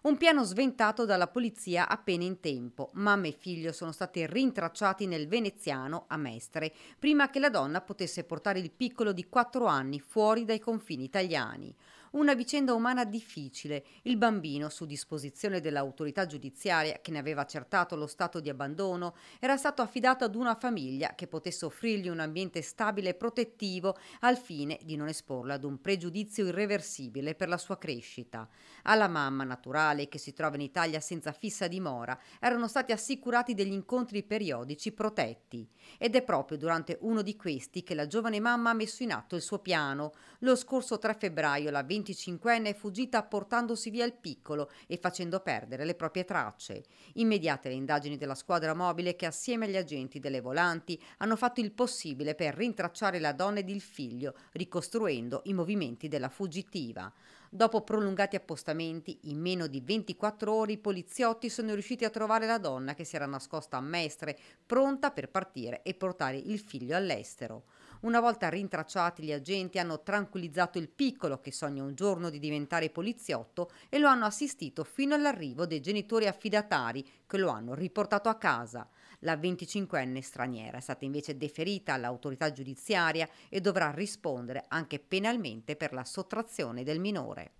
Un piano sventato dalla polizia appena in tempo. Mamma e figlio sono stati rintracciati nel veneziano a Mestre, prima che la donna potesse portare il piccolo di 4 anni fuori dai confini italiani. Una vicenda umana difficile. Il bambino, su disposizione dell'autorità giudiziaria che ne aveva accertato lo stato di abbandono, era stato affidato ad una famiglia che potesse offrirgli un ambiente stabile e protettivo al fine di non esporlo ad un pregiudizio irreversibile per la sua crescita. Alla mamma naturale che si trova in Italia senza fissa dimora erano stati assicurati degli incontri periodici protetti ed è proprio durante uno di questi che la giovane mamma ha messo in atto il suo piano. Lo scorso 3 febbraio la 25enne è fuggita portandosi via il piccolo e facendo perdere le proprie tracce. Immediate le indagini della squadra mobile che assieme agli agenti delle volanti hanno fatto il possibile per rintracciare la donna ed il figlio, ricostruendo i movimenti della fuggitiva. Dopo prolungati appostamenti, in meno di 24 ore i poliziotti sono riusciti a trovare la donna che si era nascosta a Mestre, pronta per partire e portare il figlio all'estero. Una volta rintracciati gli agenti hanno tranquillizzato il piccolo che sogna un giorno di diventare poliziotto e lo hanno assistito fino all'arrivo dei genitori affidatari che lo hanno riportato a casa. La 25enne straniera è stata invece deferita all'autorità giudiziaria e dovrà rispondere anche penalmente per la sottrazione del minore.